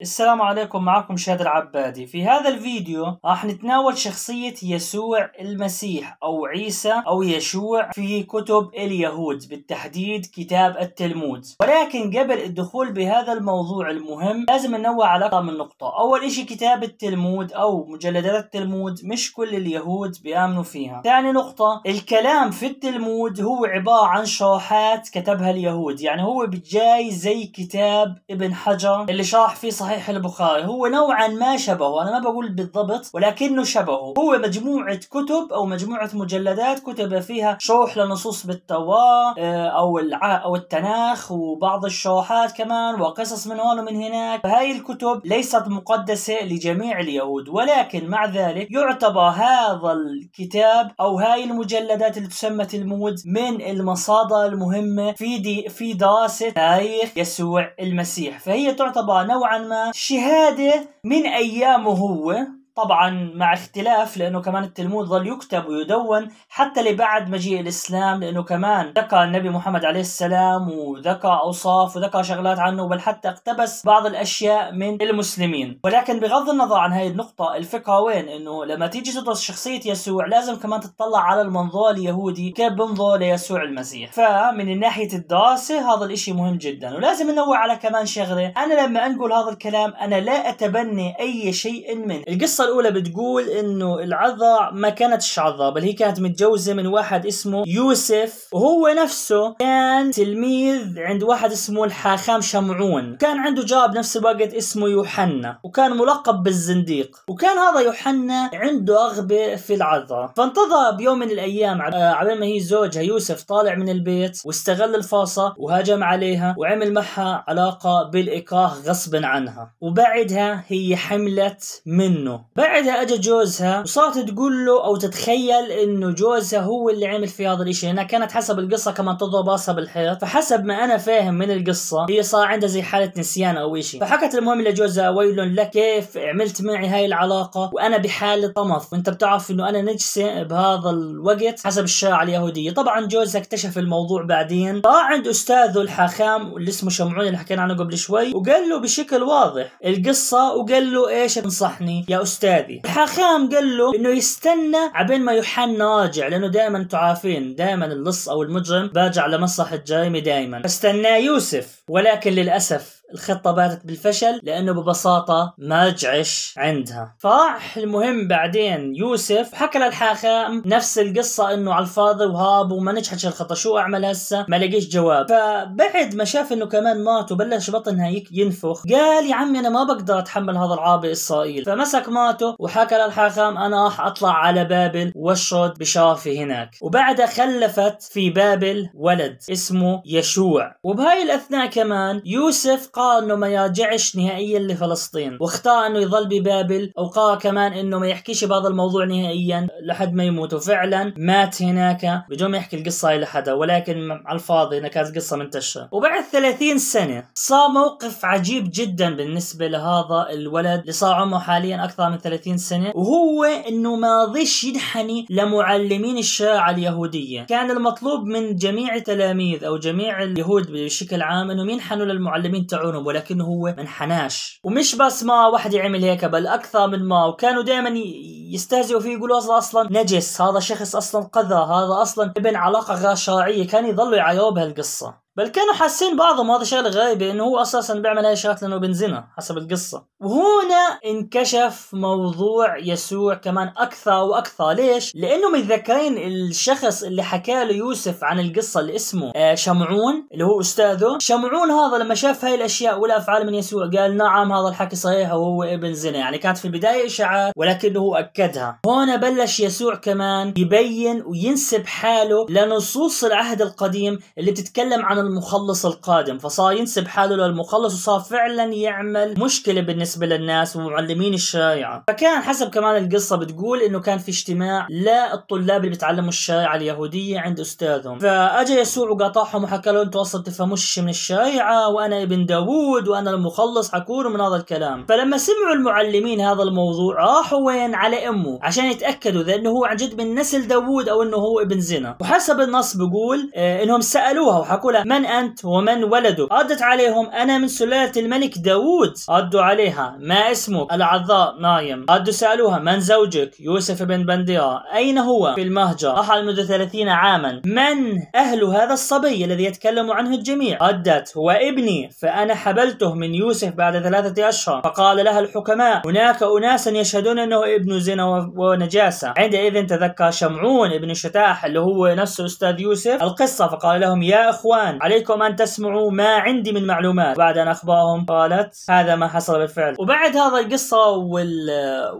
السلام عليكم معكم شاد العبادي في هذا الفيديو راح نتناول شخصية يسوع المسيح أو عيسى أو يشوع في كتب اليهود بالتحديد كتاب التلمود ولكن قبل الدخول بهذا الموضوع المهم لازم ننوه على أكثر من نقطة أول إشي كتاب التلمود أو مجلدات التلمود مش كل اليهود بيآمنوا فيها ثاني نقطة الكلام في التلمود هو عبارة عن شروحات كتبها اليهود يعني هو بجاي زي كتاب ابن حجر اللي شرح فيه صحيح البخاري هو نوعا ما شبهه أنا ما بقول بالضبط ولكنه شبهه هو مجموعة كتب أو مجموعة مجلدات كتب فيها شوح لنصوص بالتوراة أو أو التناخ وبعض الشوحات كمان وقصص من هون ومن هناك فهي الكتب ليست مقدسة لجميع اليهود ولكن مع ذلك يعتبر هذا الكتاب أو هاي المجلدات اللي تسمى تلمود من المصادر المهمة في دي في دراسة تاريخ يسوع المسيح فهي تعتبر نوعا ما شهاده من ايامه هو طبعا مع اختلاف لانه كمان التلمود ظل يكتب ويدون حتى لبعد مجيء الاسلام لانه كمان ذكى النبي محمد عليه السلام وذكى اوصاف وذكى شغلات عنه بل حتى اقتبس بعض الاشياء من المسلمين ولكن بغض النظر عن هذه النقطه الفكره وين انه لما تيجي تدرس شخصيه يسوع لازم كمان تطلع على المنظور اليهودي كيف بنظر ليسوع المسيح فمن ناحيه الدراسه هذا الاشي مهم جدا ولازم ننوع على كمان شغله انا لما انقل هذا الكلام انا لا اتبني اي شيء من القصه الأولى بتقول إنه العظة ما كانتش عظة بل هي كانت متجوزة من واحد اسمه يوسف وهو نفسه كان تلميذ عند واحد اسمه الحاخام شمعون كان عنده جاب بنفس الوقت اسمه يوحنا وكان ملقب بالزنديق وكان هذا يوحنا عنده أغبة في العظة فانتظر بيوم من الأيام على ما هي زوجها يوسف طالع من البيت واستغل الفاصة وهاجم عليها وعمل معها علاقة بالإكراه غصبا عنها وبعدها هي حملت منه بعدها اجى جوزها وصارت تقول له او تتخيل انه جوزها هو اللي عمل في هذا الاشي لانها كانت حسب القصه كمان تضرب راسها بالحيط فحسب ما انا فاهم من القصه هي صار عندها زي حاله نسيان او اشي فحكت المهم لجوزها ويل لك كيف عملت معي هاي العلاقه وانا بحاله طمث وانت بتعرف انه انا نجسه بهذا الوقت حسب الشريعه اليهوديه طبعا جوزها اكتشف الموضوع بعدين طلع عند استاذه الحاخام اللي اسمه شمعون اللي حكينا عنه قبل شوي وقال له بشكل واضح القصه وقال له ايش تنصحني يا استاذ استاذي الحاخام قال له انه يستنى عبين ما يوحنا راجع لانه دائما تعافين دائما اللص او المجرم باجع لمصلحه جريمه دائما فاستناه يوسف ولكن للاسف الخطه باتت بالفشل لانه ببساطه ما رجعش عندها فراح المهم بعدين يوسف حكى للحاخام نفس القصه انه على الفاضي وهاب وما نجحتش الخطه شو اعمل هسه ما لقيش جواب فبعد ما شاف انه كمان مات وبلش بطنها ينفخ قال يا عمي انا ما بقدر اتحمل هذا العاب اسرائيل فمسك ماته وحكى للحاخام انا راح اطلع على بابل واشرد بشرفي هناك وبعدها خلفت في بابل ولد اسمه يشوع وبهاي الاثناء كمان يوسف قرر انه ما يرجعش نهائيا لفلسطين واختار انه يظل ببابل وقرر كمان انه ما يحكيش بهذا الموضوع نهائيا لحد ما يموت وفعلا مات هناك بدون ما يحكي القصه هي لحدا ولكن على الفاضي انها كانت قصه منتشره وبعد 30 سنه صار موقف عجيب جدا بالنسبه لهذا الولد اللي صار عمره حاليا اكثر من 30 سنه وهو انه ما رضيش ينحني لمعلمين الشريعه اليهوديه كان المطلوب من جميع تلاميذ او جميع اليهود بشكل عام انهم ينحنوا للمعلمين تاعهم عنب ولكنه هو ما انحناش ومش بس ما وحده عمل هيك بل اكثر من ما وكانوا دائما يستهزئوا فيه يقولوا هذا اصلا نجس هذا شخص اصلا قذى هذا اصلا ابن علاقه غير شرعيه كان يضلوا يعيوه بهالقصه بل كانوا حاسين بعضهم وهذا شغله غريبه انه هو اساسا بيعمل هاي الشغلات لانه بنزنا حسب القصه وهنا انكشف موضوع يسوع كمان اكثر واكثر ليش لانه متذكرين الشخص اللي حكى له يوسف عن القصه اللي اسمه آه شمعون اللي هو استاذه شمعون هذا لما شاف هاي الاشياء والافعال من يسوع قال نعم هذا الحكي صحيح وهو ابن زنا يعني كانت في البدايه اشاعات ولكنه هو اكدها هنا بلش يسوع كمان يبين وينسب حاله لنصوص العهد القديم اللي بتتكلم عن المخلص القادم فصار ينسب حاله للمخلص وصار فعلا يعمل مشكله بالنسبه للناس ومعلمين الشريعه فكان حسب كمان القصه بتقول انه كان في اجتماع للطلاب اللي بيتعلموا الشريعه اليهوديه عند استاذهم فاجى يسوع وقاطعهم وحكى له انتوا اصلا تفهموش من الشريعه وانا ابن داوود وانا المخلص حكون من هذا الكلام فلما سمعوا المعلمين هذا الموضوع راحوا وين على امه عشان يتاكدوا اذا انه هو عن جد من نسل داوود او انه هو ابن زنا وحسب النص بيقول آه، انهم سالوها وحكوا لها من أنت ومن ولدك ردت عليهم أنا من سلالة الملك داوود ردوا عليها ما اسمك العظاء نايم ردوا سألوها من زوجك يوسف بن بنديرة أين هو في المهجر رحل منذ ثلاثين عاما من أهل هذا الصبي الذي يتكلم عنه الجميع ردت هو ابني فأنا حبلته من يوسف بعد ثلاثة أشهر فقال لها الحكماء هناك أناس يشهدون أنه ابن زنا ونجاسة عندئذ تذكر شمعون ابن شتاح اللي هو نفسه أستاذ يوسف القصة فقال لهم يا إخوان عليكم أن تسمعوا ما عندي من معلومات بعد أن أخبرهم قالت هذا ما حصل بالفعل وبعد هذا القصة وال...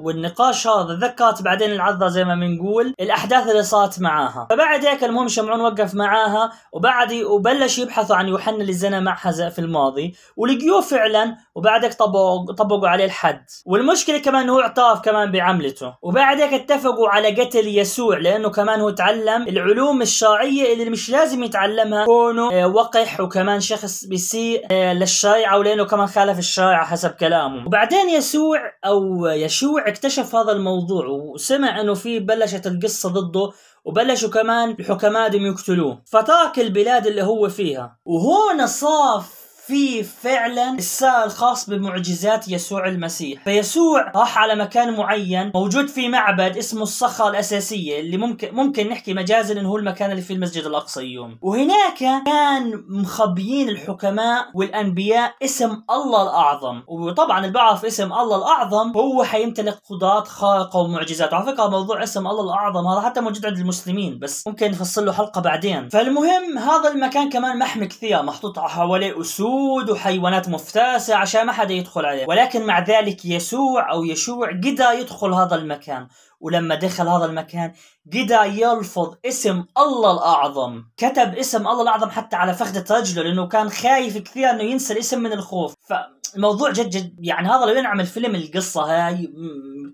والنقاش هذا ذكرت بعدين العذة زي ما بنقول الأحداث اللي صارت معاها فبعد هيك المهم شمعون وقف معاها وبعد وبلش يبحثوا عن يوحنا اللي زنى معها في الماضي ولقيوه فعلا وبعدك طبق طبقوا عليه الحد والمشكلة كمان هو اعترف كمان بعملته وبعد هيك اتفقوا على قتل يسوع لأنه كمان هو تعلم العلوم الشرعية اللي مش لازم يتعلمها كونه آه، وقح وكمان شخص بيسيء آه، للشريعة ولأنه كمان خالف الشريعة حسب كلامه وبعدين يسوع أو يشوع اكتشف هذا الموضوع وسمع أنه في بلشت القصة ضده وبلشوا كمان الحكماء يقتلوه فترك البلاد اللي هو فيها وهون صاف في فعلا الساء الخاص بمعجزات يسوع المسيح فيسوع راح على مكان معين موجود في معبد اسمه الصخرة الأساسية اللي ممكن ممكن نحكي مجازا انه هو المكان اللي في المسجد الأقصى اليوم وهناك كان مخبيين الحكماء والأنبياء اسم الله الأعظم وطبعا البعض في اسم الله الأعظم هو حيمتلك قدرات خارقة ومعجزات وعلى فكرة موضوع اسم الله الأعظم هذا حتى موجود عند المسلمين بس ممكن نفصل له حلقة بعدين فالمهم هذا المكان كمان محمي كثير محطوط حواليه أسود جلود وحيوانات مفتاسة عشان ما حدا يدخل عليه ولكن مع ذلك يسوع أو يشوع قدر يدخل هذا المكان ولما دخل هذا المكان قدر يلفظ اسم الله الأعظم كتب اسم الله الأعظم حتى على فخدة رجله لأنه كان خايف كثير أنه ينسى الاسم من الخوف ف... الموضوع جد جد يعني هذا لو ينعمل فيلم القصه هاي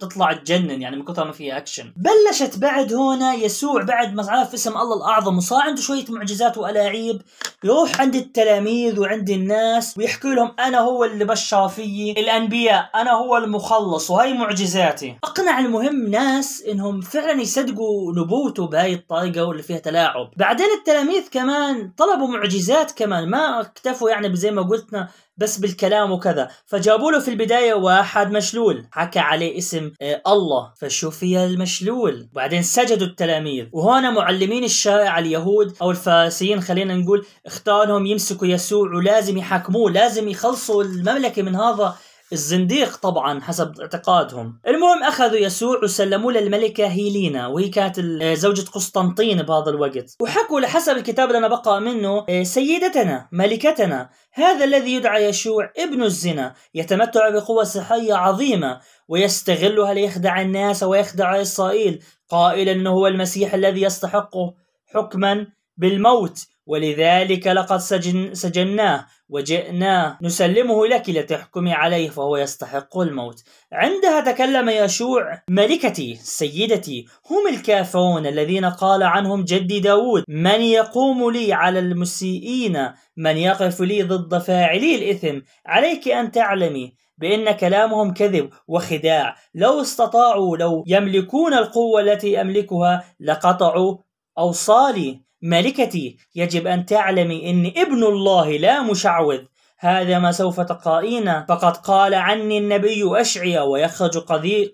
تطلع تجنن يعني من كثر ما فيها اكشن بلشت بعد هنا يسوع بعد ما عرف اسم الله الاعظم وصار عنده شويه معجزات والاعيب يروح عند التلاميذ وعند الناس ويحكي لهم انا هو اللي بشر فيي الانبياء انا هو المخلص وهي معجزاتي اقنع المهم ناس انهم فعلا يصدقوا نبوته بهاي الطريقه واللي فيها تلاعب بعدين التلاميذ كمان طلبوا معجزات كمان ما اكتفوا يعني زي ما قلتنا بس بالكلام وكذا فجابوا له في البدايه واحد مشلول حكى عليه اسم آه، الله فشوفي المشلول بعدين سجدوا التلاميذ وهنا معلمين الشارع اليهود او الفارسيين خلينا نقول اختارهم يمسكوا يسوع ولازم يحاكموه لازم يخلصوا المملكه من هذا الزنديق طبعا حسب اعتقادهم المهم أخذوا يسوع وسلموه للملكة هيلينا وهي كانت زوجة قسطنطين بهذا الوقت وحكوا لحسب الكتاب اللي أنا بقى منه آه، سيدتنا ملكتنا هذا الذي يدعى يشوع ابن الزنا يتمتع بقوة صحية عظيمة ويستغلها ليخدع الناس ويخدع إسرائيل قائلا أنه هو المسيح الذي يستحقه حكما بالموت ولذلك لقد سجن سجناه وجئناه نسلمه لك لتحكمي عليه فهو يستحق الموت عندها تكلم يشوع ملكتي سيدتي هم الكافرون الذين قال عنهم جدي داود من يقوم لي على المسيئين من يقف لي ضد فاعلي الإثم عليك أن تعلمي بأن كلامهم كذب وخداع لو استطاعوا لو يملكون القوة التي أملكها لقطعوا أوصالي ملكتي يجب أن تعلمي إني ابن الله لا مشعوذ هذا ما سوف تقرأين فقد قال عني النبي أشعيا ويخرج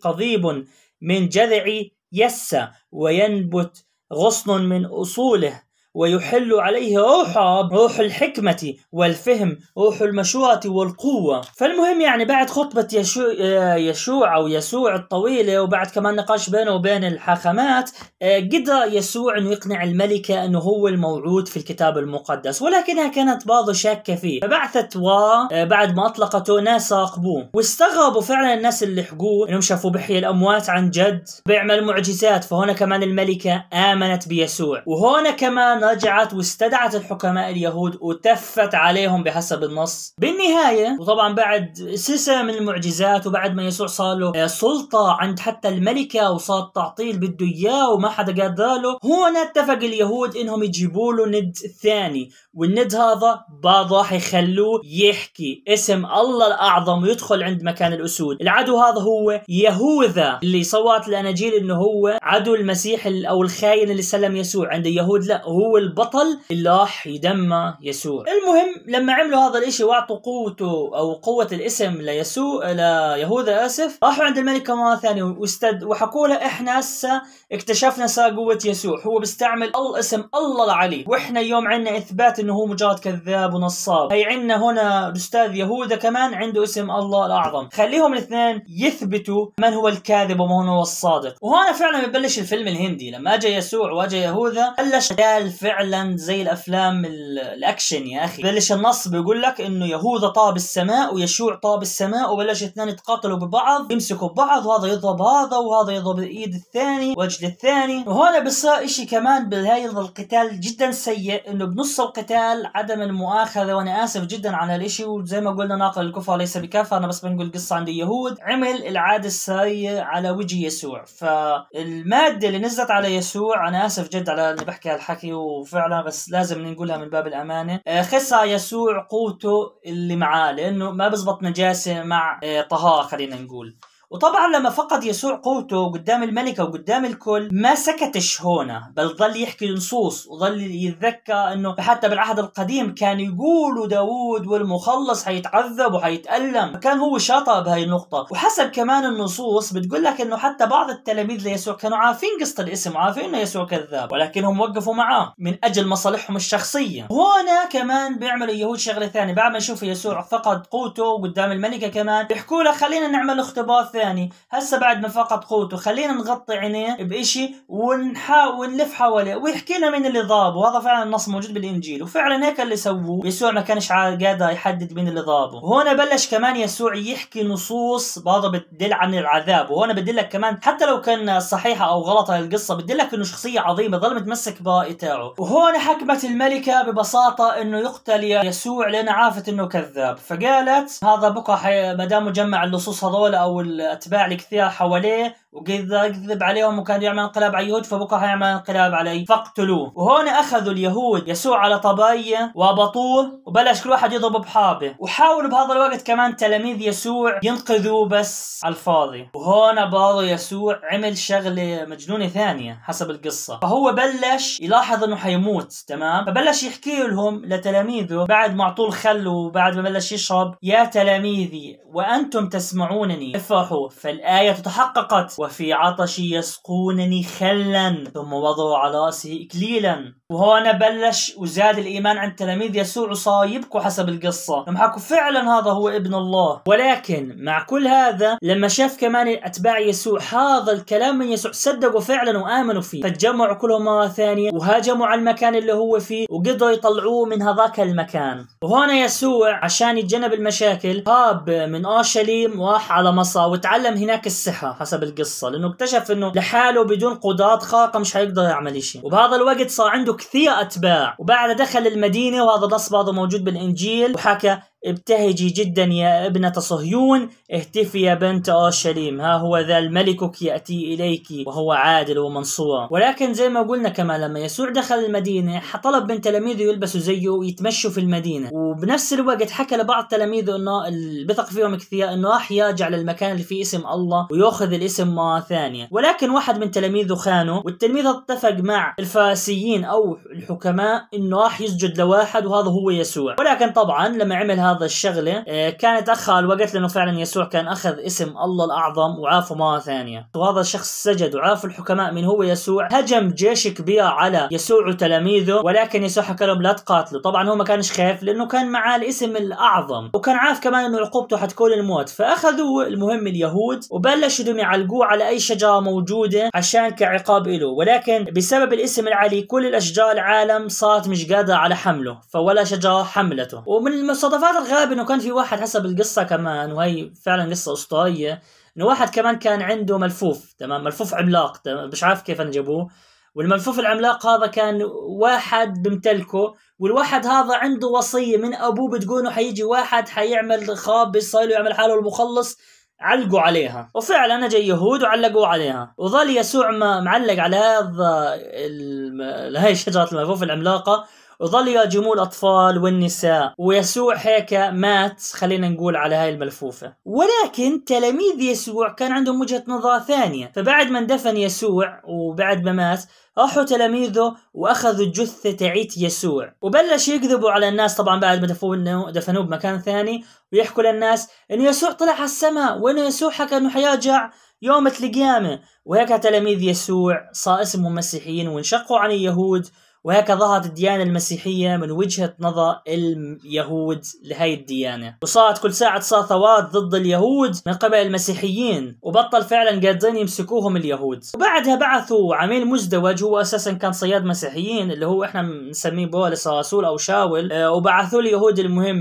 قضيب من جذع يس وينبت غصن من أصوله ويحل عليه رب روح الحكمة والفهم روح المشورة والقوة فالمهم يعني بعد خطبة يشوع, آه، يشوع أو يسوع الطويلة وبعد كمان نقاش بينه وبين الحاخامات آه، قدر يسوع أنه يقنع الملكة أنه هو الموعود في الكتاب المقدس ولكنها كانت برضه شاكة فيه فبعثت و آه، بعد ما أطلقته ناس راقبوه واستغربوا فعلا الناس اللي حقوه أنهم شافوا بحي الأموات عن جد بيعمل معجزات فهنا كمان الملكة آمنت بيسوع وهنا كمان رجعت واستدعت الحكماء اليهود وتفت عليهم بحسب النص بالنهاية وطبعا بعد سلسة من المعجزات وبعد ما يسوع صار له سلطة عند حتى الملكة وصار تعطيل بده إياه وما حدا قادر له هون اتفق اليهود إنهم يجيبوا له ند ثاني والند هذا بعض راح يخلوه يحكي اسم الله الأعظم ويدخل عند مكان الأسود العدو هذا هو يهوذا اللي صوت الأناجيل إنه هو عدو المسيح أو الخاين اللي سلم يسوع عند اليهود لا هو البطل اللي راح يدمر يسوع المهم لما عملوا هذا الاشي واعطوا قوته او قوه الاسم ليسوع ليهوذا اسف راحوا عند الملكة مره ثانيه واستد وحكوا له احنا هسه اكتشفنا صار قوه يسوع هو بيستعمل اسم الله العلي واحنا اليوم عندنا اثبات انه هو مجرد كذاب ونصاب هي عندنا هنا الاستاذ يهوذا كمان عنده اسم الله الاعظم خليهم الاثنين يثبتوا من هو الكاذب ومن هو الصادق وهنا فعلا ببلش الفيلم الهندي لما اجى يسوع واجى يهوذا بلش جدال فعلا زي الافلام الاكشن يا اخي بلش النص بيقول لك انه يهوذا طاب السماء ويشوع طاب السماء وبلش اثنين يتقاتلوا ببعض يمسكوا ببعض وهذا يضرب هذا وهذا يضرب ايد الثاني وجه الثاني وهنا بصير اشي كمان بهاي القتال جدا سيء انه بنص القتال عدم المؤاخذه وانا اسف جدا على الاشي وزي ما قلنا ناقل الكفر ليس بكافر انا بس بنقول قصه عند اليهود عمل العاده السيئه على وجه يسوع فالماده اللي نزلت على يسوع انا اسف جد على اللي بحكي هالحكي و وفعلا بس لازم نقولها من باب الامانه آه، خسى يسوع قوته اللي معاه لانه ما بزبط نجاسه مع آه، طهاره خلينا نقول وطبعا لما فقد يسوع قوته قدام الملكه وقدام الكل ما سكتش هنا بل ظل يحكي نصوص وظل يتذكى انه حتى بالعهد القديم كان يقولوا داوود والمخلص حيتعذب وحيتالم كان هو شاطئ بهاي النقطه وحسب كمان النصوص بتقول لك انه حتى بعض التلاميذ ليسوع كانوا عارفين قصه الاسم وعارفين انه يسوع كذاب ولكنهم وقفوا معاه من اجل مصالحهم الشخصيه هنا كمان بيعملوا اليهود شغله ثانيه بعد ما يشوفوا يسوع فقد قوته قدام الملكه كمان بيحكوا له خلينا نعمل اختبار ثاني ثاني يعني. هسه بعد ما فقد قوته خلينا نغطي عينيه بإشي ونحاول ونلف حواليه ويحكي لنا مين اللي ضابه وهذا فعلا النص موجود بالإنجيل وفعلا هيك اللي سووه يسوع ما كانش قادر يحدد مين اللي ضابه وهنا بلش كمان يسوع يحكي نصوص بعضها بتدل عن العذاب وهنا بدلك كمان حتى لو كان صحيحة أو غلطة القصة بدلك إنه شخصية عظيمة ظل متمسك بايتاعه وهون حكمت الملكة ببساطة إنه يقتل يسوع لأن عافت إنه كذاب فقالت هذا بكرة ما دام مجمع اللصوص هذول أو الاتباع الكثير حواليه وقدر يكذب عليهم وكان يعمل انقلاب على اليهود فبكره يعمل انقلاب علي فاقتلوه وهون اخذوا اليهود يسوع على طبايه وابطوه وبلش كل واحد يضرب بحابه وحاولوا بهذا الوقت كمان تلاميذ يسوع ينقذوه بس على الفاضي وهون برضه يسوع عمل شغله مجنونه ثانيه حسب القصه فهو بلش يلاحظ انه حيموت تمام فبلش يحكي لهم لتلاميذه بعد ما اعطوه الخل وبعد ما بلش يشرب يا تلاميذي وانتم تسمعونني افرحوا فالآية تحققت وفي عطشي يسقونني خلا ثم وضعوا على رأسه إكليلا وهون بلش وزاد الايمان عند تلاميذ يسوع وصار يبكوا حسب القصه لما حكوا فعلا هذا هو ابن الله ولكن مع كل هذا لما شاف كمان اتباع يسوع هذا الكلام من يسوع صدقوا فعلا وامنوا فيه فتجمعوا كلهم مره ثانيه وهاجموا على المكان اللي هو فيه وقدروا يطلعوه من هذاك المكان وهنا يسوع عشان يتجنب المشاكل هاب من اورشليم وراح على مصر وتعلم هناك السحر حسب القصه لانه اكتشف انه لحاله بدون قدرات خارقه مش حيقدر يعمل شيء وبهذا الوقت صار عنده كثير أتباع وبعد دخل المدينة وهذا نص برضه موجود بالإنجيل وحكى ابتهجي جدا يا ابنة صهيون اهتفي يا بنت اورشليم ها هو ذا الملكك يأتي إليك وهو عادل ومنصور ولكن زي ما قلنا كمان لما يسوع دخل المدينة طلب من تلاميذه يلبسوا زيه ويتمشوا في المدينة وبنفس الوقت حكى لبعض تلاميذه انه بثق فيهم كثير انه راح يرجع للمكان اللي فيه اسم الله وياخذ الاسم مرة ثانية ولكن واحد من تلاميذه خانه والتلميذ اتفق مع الفارسيين او الحكماء انه راح يسجد لواحد وهذا هو يسوع ولكن طبعا لما عمل هذا هذا الشغله آه، كانت اخها الوقت لانه فعلا يسوع كان اخذ اسم الله الاعظم وعافه مره ثانيه وهذا الشخص سجد وعاف الحكماء من هو يسوع هجم جيش كبير على يسوع وتلاميذه ولكن يسوع حكى لهم لا تقاتلوا طبعا هو ما كانش خايف لانه كان معاه الاسم الاعظم وكان عارف كمان انه عقوبته حتكون الموت فاخذوا المهم اليهود وبلشوا انهم يعلقوه على اي شجره موجوده عشان كعقاب له ولكن بسبب الاسم العلي كل الاشجار العالم صارت مش قادره على حمله فولا شجره حملته ومن المصادفات الغاب انه كان في واحد حسب القصه كمان وهي فعلا قصه اسطوريه انه واحد كمان كان عنده ملفوف تمام ملفوف عملاق تمام مش عارف كيف انجبوه والملفوف العملاق هذا كان واحد بمتلكه والواحد هذا عنده وصيه من ابوه بتقول حيجي واحد حيعمل خاب صايله يعمل حاله المخلص علقوا عليها وفعلا اجى يهود وعلقوا عليها وظل يسوع ما معلق على هذا هاي شجره الملفوف العملاقه وظل يهاجموا الأطفال والنساء ويسوع هيك مات خلينا نقول على هاي الملفوفة ولكن تلاميذ يسوع كان عندهم وجهة نظر ثانية فبعد ما اندفن يسوع وبعد ما مات راحوا تلاميذه واخذوا الجثه تعيت يسوع وبلش يكذبوا على الناس طبعا بعد ما دفنوه دفنوه بمكان ثاني ويحكوا للناس انه يسوع طلع على السماء وانه يسوع حكى انه حيرجع يوم القيامه وهيك تلاميذ يسوع صار اسمهم مسيحيين وانشقوا عن اليهود وهيك ظهرت الديانة المسيحية من وجهة نظر اليهود لهي الديانة وصارت كل ساعة صار ثوات ضد اليهود من قبل المسيحيين وبطل فعلا قادرين يمسكوهم اليهود وبعدها بعثوا عميل مزدوج هو اساسا كان صياد مسيحيين اللي هو احنا بنسميه بولس رسول او شاول آه، وبعثوا اليهود المهم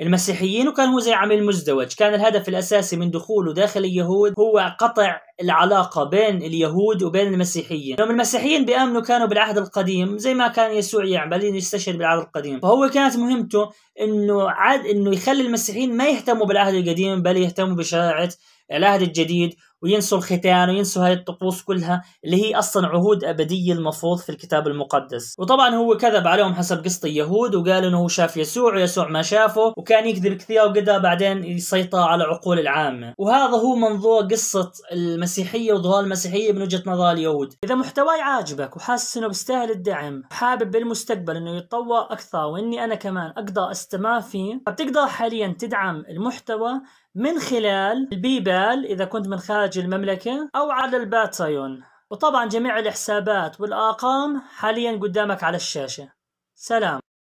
للمسيحيين وكان هو زي عميل مزدوج كان الهدف الاساسي من دخوله داخل اليهود هو قطع العلاقة بين اليهود وبين المسيحيين لما المسيحيين بيأمنوا كانوا بالعهد القديم زي ما كان يسوع يعمل يستشهد بالعهد القديم فهو كانت مهمته انه عاد انه يخلي المسيحيين ما يهتموا بالعهد القديم بل يهتموا بشريعه العهد الجديد وينسوا الختان وينسوا هاي الطقوس كلها اللي هي اصلا عهود ابديه المفروض في الكتاب المقدس وطبعا هو كذب عليهم حسب قصه اليهود وقال انه هو شاف يسوع ويسوع ما شافه وكان يكذب كثير وقدر بعدين يسيطر على عقول العامه وهذا هو منظور قصه المسيحيه وظهور المسيحيه من وجهه نظر اليهود اذا محتواي عاجبك وحاسس انه بيستاهل الدعم حابب بالمستقبل انه يتطور اكثر واني انا كمان اقدر استمر فيه فبتقدر حاليا تدعم المحتوى من خلال البيبال اذا كنت من خارج إنتاج المملكة أو على الباتريون وطبعا جميع الحسابات والأرقام حاليا قدامك على الشاشة سلام